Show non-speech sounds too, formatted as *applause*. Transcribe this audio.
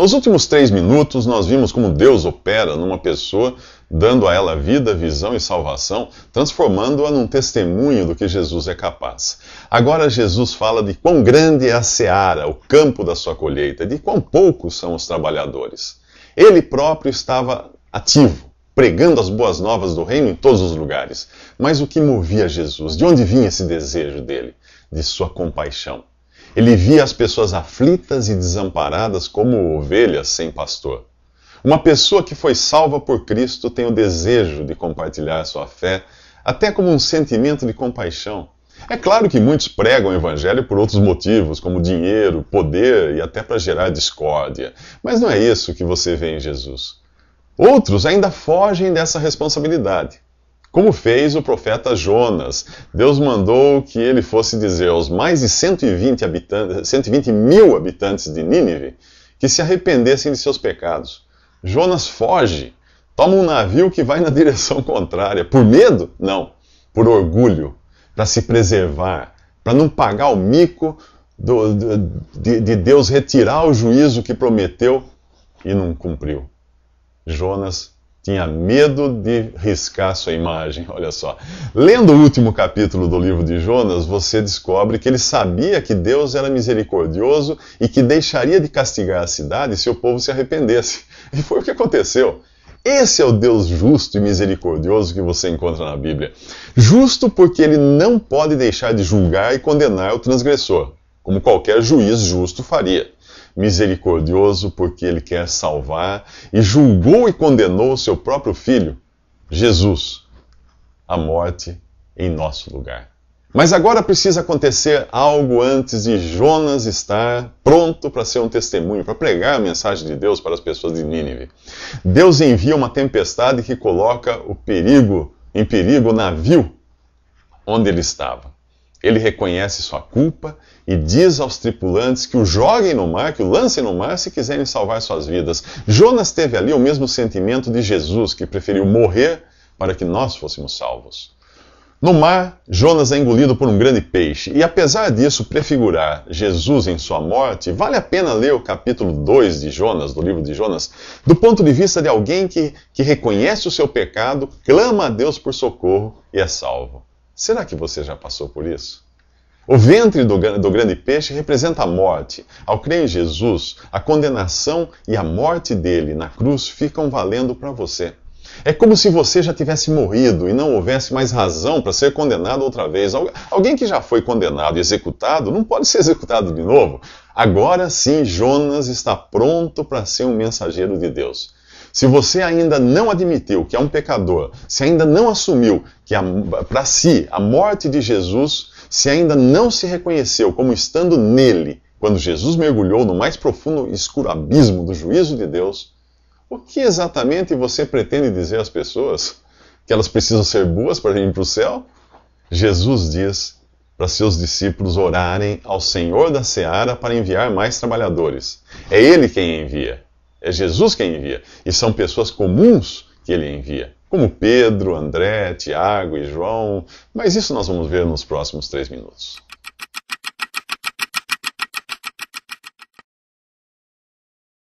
Nos últimos três minutos, nós vimos como Deus opera numa pessoa, dando a ela vida, visão e salvação, transformando-a num testemunho do que Jesus é capaz. Agora, Jesus fala de quão grande é a seara, o campo da sua colheita, de quão poucos são os trabalhadores. Ele próprio estava ativo, pregando as boas novas do reino em todos os lugares. Mas o que movia Jesus? De onde vinha esse desejo dele? De sua compaixão. Ele via as pessoas aflitas e desamparadas como ovelhas sem pastor. Uma pessoa que foi salva por Cristo tem o desejo de compartilhar sua fé, até como um sentimento de compaixão. É claro que muitos pregam o evangelho por outros motivos, como dinheiro, poder e até para gerar discórdia. Mas não é isso que você vê em Jesus. Outros ainda fogem dessa responsabilidade como fez o profeta Jonas. Deus mandou que ele fosse dizer aos mais de 120, habitantes, 120 mil habitantes de Nínive que se arrependessem de seus pecados. Jonas foge, toma um navio que vai na *laughs* direção contrária. Por medo? Não. Por orgulho, para se preservar, para não pagar o mico do, de, de Deus retirar o juízo que prometeu e não cumpriu. Jonas tinha medo de riscar sua imagem. *laughs* Olha só. Lendo o último capítulo do livro de Jonas, você descobre que ele sabia que Deus era misericordioso e que deixaria de castigar a cidade se o povo se arrependesse. *laughs* E foi o que aconteceu. Esse é o Deus justo e misericordioso que você encontra na Bíblia. Justo porque ele não pode deixar de julgar e condenar o transgressor, como qualquer juiz justo faria misericordioso porque ele quer salvar, e julgou e condenou o seu próprio filho, Jesus, à morte em nosso lugar. Mas agora precisa acontecer algo antes de Jonas estar pronto para ser um testemunho, para pregar a mensagem de Deus para as pessoas de Nínive. Deus envia uma tempestade que coloca o perigo em perigo o navio onde ele estava. Ele reconhece sua culpa e diz aos tripulantes que o joguem no mar, que o lancem no mar se quiserem salvar suas vidas. Jonas teve ali o mesmo sentimento de Jesus, que preferiu morrer para que nós fôssemos salvos. No mar, Jonas é engolido por um grande peixe, e apesar disso prefigurar Jesus em sua morte, vale a pena ler o capítulo 2 de Jonas, do livro de Jonas, do ponto de vista de alguém que, que reconhece o seu pecado, clama a Deus por socorro e é salvo. Será que você já passou por isso? O ventre do, do, grande peixe representa a morte. Ao crer em Jesus, a condenação e a morte dele na cruz ficam valendo para você. É como se você já tivesse morrido e não houvesse mais razão para ser condenado outra vez. Alguém que já foi condenado e executado não pode ser executado de novo. Agora sim, Jonas está pronto para ser um mensageiro de Deus. Se você ainda não admitiu que é um pecador, se ainda não assumiu que para si a morte de Jesus, se ainda não se reconheceu como estando nele, quando Jesus mergulhou no mais profundo e escuro abismo do juízo de Deus, o que exatamente você pretende dizer às pessoas? Que elas precisam ser boas para ir para o céu? Jesus diz para seus discípulos orarem ao Senhor da seara para enviar mais trabalhadores. É Ele quem envia. É Jesus quem envia. E são pessoas comuns que ele envia, como Pedro, André, Tiago e João. Mas isso nós vamos ver nos próximos três minutos.